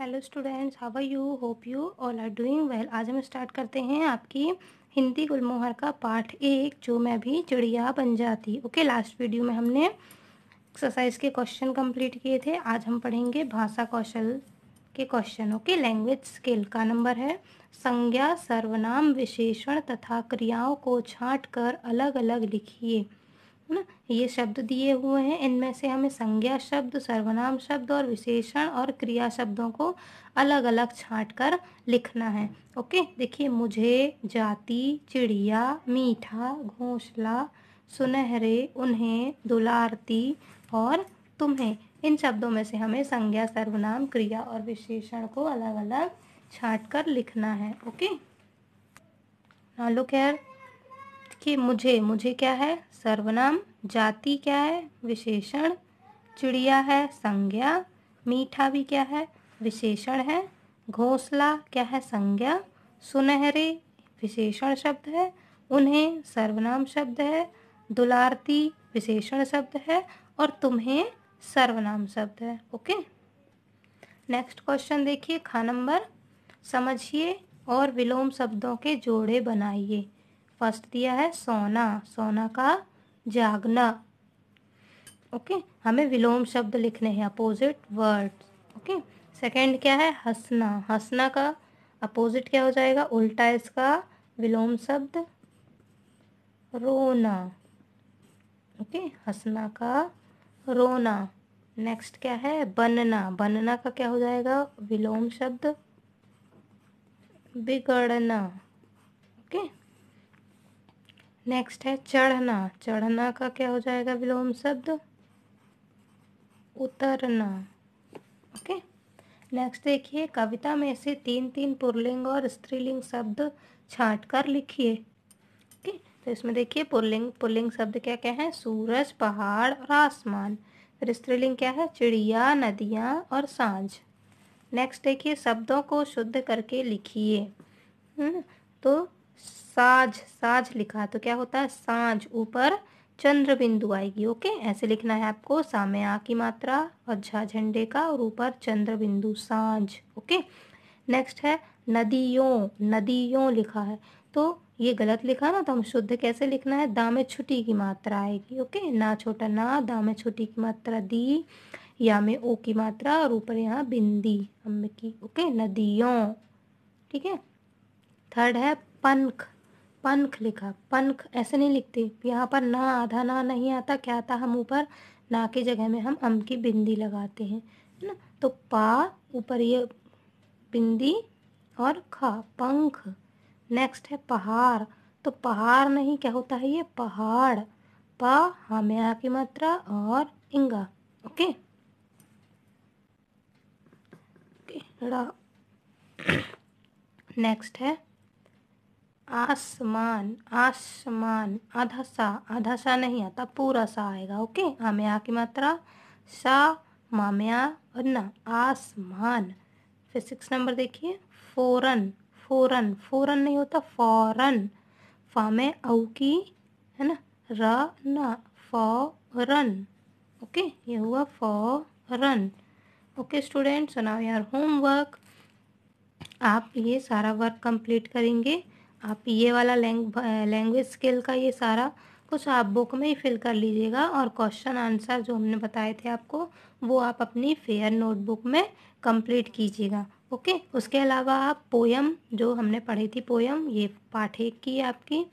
Hello students how are you hope you all are doing well आज हम start करते हैं आपकी हिंदी गुलमोहर का पार्ट एक जो मैं भी चिड़िया बन जाती ओके लास्ट वीडियो में हमने एक्सरसाइज के क्वेश्चन कंप्लीट किए थे आज हम पढ़ेंगे भाषा कौशल के क्वेश्चन ओके लैंग्वेज स्किल का नंबर है संज्ञा सर्वनाम विशेषण तथा क्रियाओं को छाँट कर अलग अलग लिखिए ना ये शब्द दिए हुए हैं इनमें से हमें संज्ञा शब्द सर्वनाम शब्द और विशेषण और क्रिया शब्दों को अलग अलग छाँट कर लिखना है ओके देखिए मुझे जाति चिड़िया मीठा घोंसला सुनहरे उन्हें दुलारती और तुम्हें इन शब्दों में से हमें संज्ञा सर्वनाम क्रिया और विशेषण को अलग अलग छाँट कर लिखना है ओके ना कैर कि मुझे मुझे क्या है सर्वनाम जाति क्या है विशेषण चिड़िया है संज्ञा मीठा भी क्या है विशेषण है घोंसला क्या है संज्ञा सुनहरे विशेषण शब्द है उन्हें सर्वनाम शब्द है दुलारती विशेषण शब्द है और तुम्हें सर्वनाम शब्द है ओके नेक्स्ट क्वेश्चन देखिए खा नंबर समझिए और विलोम शब्दों के जोड़े बनाइए फर्स्ट दिया है सोना सोना का जागना ओके okay? हमें विलोम शब्द लिखने हैं अपोजिट वर्ड ओके सेकंड क्या है हंसना हंसना का अपोजिट क्या हो जाएगा उल्टा इसका विलोम शब्द रोना ओके okay? हंसना का रोना नेक्स्ट क्या है बनना बनना का क्या हो जाएगा विलोम शब्द बिगड़ना नेक्स्ट है चढ़ना चढ़ना का क्या हो जाएगा विलोम शब्द उतरना ओके नेक्स्ट देखिए कविता में से तीन तीन पुरलिंग और स्त्रीलिंग शब्द छाँट कर लिखिए ओके तो इसमें देखिए पुरलिंग पुरलिंग शब्द क्या क्या है सूरज पहाड़ और आसमान फिर स्त्रीलिंग क्या है चिड़िया नदियाँ और सांझ नेक्स्ट देखिए शब्दों को शुद्ध करके लिखिए हम्म, तो साज साज लिखा तो क्या होता है सांझ ऊपर चंद्र बिंदु आएगी ओके ऐसे लिखना है आपको सामे आ की मात्रा और झा झंडे का और ऊपर चंद्र बिंदु साझ ओके नेक्स्ट है नदियों नदियों लिखा है तो ये गलत लिखा ना तो हम शुद्ध कैसे लिखना है दामे छुट्टी की मात्रा आएगी ओके ना छोटा ना दामे छुट्टी की मात्रा दी या में ओ की मात्रा और ऊपर यहाँ बिंदी अम्ब की ओके नदियों ठीक है थर्ड है पंख पंख लिखा पंख ऐसे नहीं लिखते यहाँ पर ना आधा ना नहीं आता क्या आता हम ऊपर ना की जगह में हम अम की बिंदी लगाते हैं है ना तो पा ऊपर ये बिंदी और खा पंख नेक्स्ट है पहाड़ तो पहाड़ नहीं क्या होता है ये पहाड़ पा यहाँ की मात्रा और इंगा ओके नेक्स्ट है आसमान आसमान आधा सा आधा सा नहीं आता पूरा सा आएगा ओके आ आ की मात्रा सा माँ आ और न आसमान फिर सिक्स नंबर देखिए फोरन फोरन फोरन नहीं होता फ़ौरन फामे औ की है ना र न फौरन ओके ये हुआ फौरन ओके स्टूडेंट्स नाउ यार होमवर्क आप ये सारा वर्क कंप्लीट करेंगे आप ये वाला लैंग लैंग्वेज स्किल का ये सारा कुछ आप बुक में ही फिल कर लीजिएगा और क्वेश्चन आंसर जो हमने बताए थे आपको वो आप अपनी फेयर नोटबुक में कंप्लीट कीजिएगा ओके उसके अलावा आप पोयम जो हमने पढ़ी थी पोयम ये पाठ एक की आपकी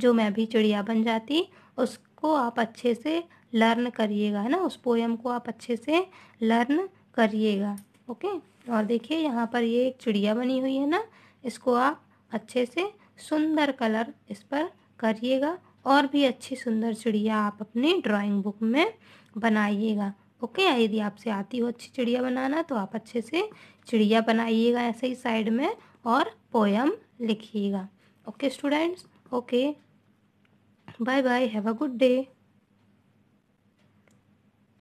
जो मैं भी चिड़िया बन जाती उसको आप अच्छे से लर्न करिएगा है ना उस पोयम को आप अच्छे से लर्न करिएगा ओके और देखिए यहाँ पर ये एक चिड़िया बनी हुई है ना इसको आप अच्छे से सुंदर कलर इस पर करिएगा और भी अच्छी सुंदर चिड़िया आप अपनी ड्राइंग बुक में बनाइएगा ओके यदि आपसे आती हो अच्छी चिड़िया बनाना तो आप अच्छे से चिड़िया बनाइएगा ऐसे ही साइड में और पोयम लिखिएगा okay students okay bye bye have a good day